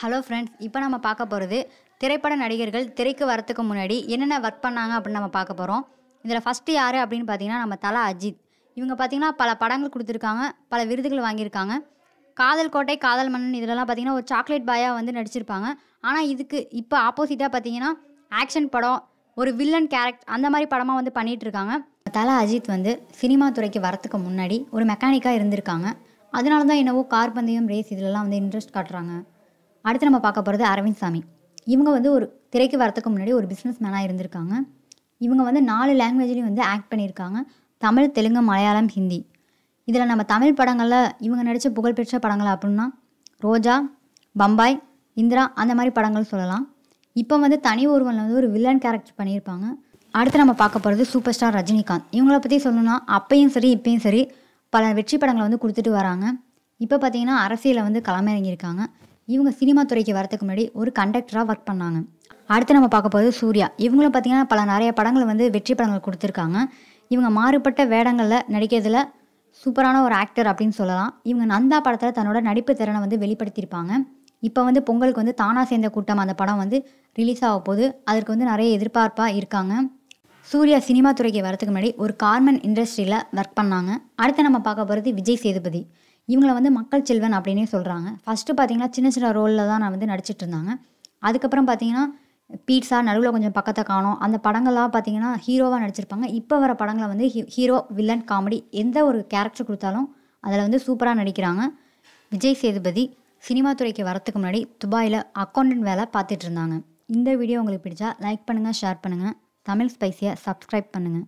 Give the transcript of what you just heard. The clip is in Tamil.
ஹலோ ஃப்ரெண்ட்ஸ் இப்போ நம்ம பார்க்க போகிறது திரைப்பட நடிகர்கள் திரைக்கு வரத்துக்கு முன்னாடி என்னென்ன ஒர்க் பண்ணாங்க அப்படின்னு நம்ம பார்க்க போகிறோம் இதில் ஃபஸ்ட்டு யார் அப்படின்னு பார்த்தீங்கன்னா நம்ம தலா அஜித் இவங்க பார்த்திங்கன்னா பல படங்கள் கொடுத்துருக்காங்க பல விருதுகள் வாங்கியிருக்காங்க காதல் கோட்டை காதல் மன்னன் இதிலலாம் பார்த்திங்கன்னா ஒரு சாக்லேட் பாயாக வந்து நடிச்சிருப்பாங்க ஆனால் இதுக்கு இப்போ ஆப்போசிட்டாக பார்த்திங்கன்னா ஆக்ஷன் படம் ஒரு வில்லன் கேரக்டர் அந்த மாதிரி படமாக வந்து பண்ணிகிட்ருக்காங்க தலா அஜித் வந்து சினிமா துறைக்கு வரத்துக்கு முன்னாடி ஒரு மெக்கானிக்காக இருந்திருக்காங்க அதனால தான் என்னவோ கார் பந்தயம் ரேஸ் இதிலலாம் வந்து இன்ட்ரெஸ்ட் காட்டுறாங்க அடுத்து நம்ம பார்க்க போகிறது அரவிந்த் சாமி இவங்க வந்து ஒரு திரைக்கு வரத்துக்கு முன்னாடி ஒரு பிஸ்னஸ் மேனாக இருந்திருக்காங்க இவங்க வந்து நாலு லாங்குவேஜ்லேயும் வந்து ஆக்ட் பண்ணியிருக்காங்க தமிழ் தெலுங்கு மலையாளம் ஹிந்தி இதில் நம்ம தமிழ் படங்களில் இவங்க நடித்த புகழ்பெற்ற படங்கள் அப்படின்னா ரோஜா பம்பாய் இந்திரா அந்த மாதிரி படங்கள் சொல்லலாம் இப்போ வந்து தனி ஒருவன் வந்து ஒரு வில்லன் கேரக்டர் பண்ணியிருப்பாங்க அடுத்து நம்ம பார்க்க போகிறது சூப்பர் ஸ்டார் ரஜினிகாந்த் இவங்கள பற்றி சொல்லணும்னா அப்பையும் சரி இப்பையும் சரி பல வெற்றி படங்களை வந்து கொடுத்துட்டு வராங்க இப்போ பார்த்தீங்கன்னா அரசியலில் வந்து களமிறங்கியிருக்காங்க இவங்க சினிமா துறைக்கு வரதுக்கு முன்னாடி ஒரு கண்டக்டராக ஒர்க் பண்ணாங்க அடுத்து நம்ம பார்க்க போகிறது சூர்யா இவங்களும் பார்த்திங்கன்னா பல நிறைய படங்கள் வந்து வெற்றி படங்கள் கொடுத்துருக்காங்க இவங்க மாறுபட்ட வேடங்களில் நடிக்கிறதுல சூப்பரான ஒரு ஆக்டர் அப்படின்னு சொல்லலாம் இவங்க நந்தா படத்தில் தன்னோட நடிப்பு திறனை வந்து வெளிப்படுத்தியிருப்பாங்க இப்போ வந்து பொங்கலுக்கு வந்து தானா சேர்ந்த கூட்டம் அந்த படம் வந்து ரிலீஸ் ஆக போது அதற்கு வந்து நிறைய எதிர்பார்ப்பாக இருக்காங்க சூர்யா சினிமா துறைக்கு வரதுக்கு முன்னாடி ஒரு கார்மெண்ட் இண்டஸ்ட்ரியில் ஒர்க் பண்ணாங்க அடுத்து நம்ம பார்க்க போகிறது விஜய் சேதுபதி இவங்கள வந்து மக்கள் செல்வன் அப்படின்னே சொல்கிறாங்க ஃபஸ்ட்டு பார்த்தீங்கன்னா சின்ன சின்ன ரோலில் தான் நான் வந்து நடிச்சிட்டு இருந்தாங்க அதுக்கப்புறம் பார்த்தீங்கன்னா பீட்ஸா நடுவில் கொஞ்சம் பக்கத்தை காணும் அந்த படங்கள்லாம் பார்த்தீங்கன்னா ஹீரோவாக நடிச்சிருப்பாங்க இப்போ வர படங்களை வந்து ஹீரோ வில்லன் காமெடி எந்த ஒரு கேரக்டர் கொடுத்தாலும் அதில் வந்து சூப்பராக நடிக்கிறாங்க விஜய் சேதுபதி சினிமா துறைக்கு வரத்துக்கு முன்னாடி துபாயில் அக்கௌண்டன்ட் வேலை பார்த்துட்டு இருந்தாங்க இந்த வீடியோ உங்களுக்கு பிடிச்சா லைக் பண்ணுங்கள் ஷேர் பண்ணுங்கள் தமிழ் ஸ்பைஸியை சப்ஸ்கிரைப் பண்ணுங்கள்